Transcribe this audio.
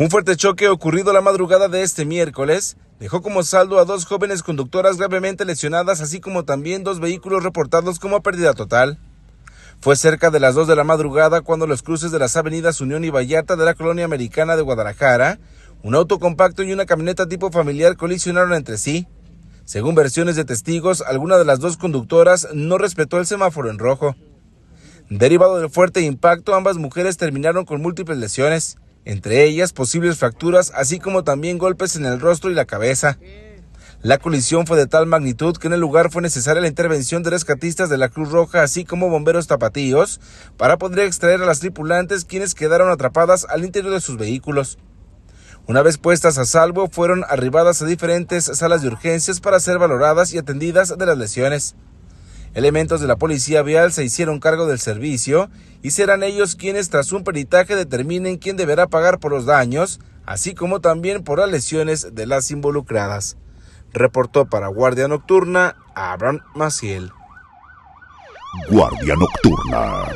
Un fuerte choque ocurrido la madrugada de este miércoles dejó como saldo a dos jóvenes conductoras gravemente lesionadas, así como también dos vehículos reportados como pérdida total. Fue cerca de las 2 de la madrugada cuando los cruces de las avenidas Unión y Vallarta de la colonia americana de Guadalajara, un auto compacto y una camioneta tipo familiar colisionaron entre sí. Según versiones de testigos, alguna de las dos conductoras no respetó el semáforo en rojo. Derivado del fuerte impacto, ambas mujeres terminaron con múltiples lesiones entre ellas posibles fracturas, así como también golpes en el rostro y la cabeza. La colisión fue de tal magnitud que en el lugar fue necesaria la intervención de rescatistas de la Cruz Roja, así como bomberos tapatíos, para poder extraer a las tripulantes quienes quedaron atrapadas al interior de sus vehículos. Una vez puestas a salvo, fueron arribadas a diferentes salas de urgencias para ser valoradas y atendidas de las lesiones. Elementos de la policía vial se hicieron cargo del servicio y serán ellos quienes tras un peritaje determinen quién deberá pagar por los daños, así como también por las lesiones de las involucradas. Reportó para Guardia Nocturna Abraham Maciel. Guardia Nocturna.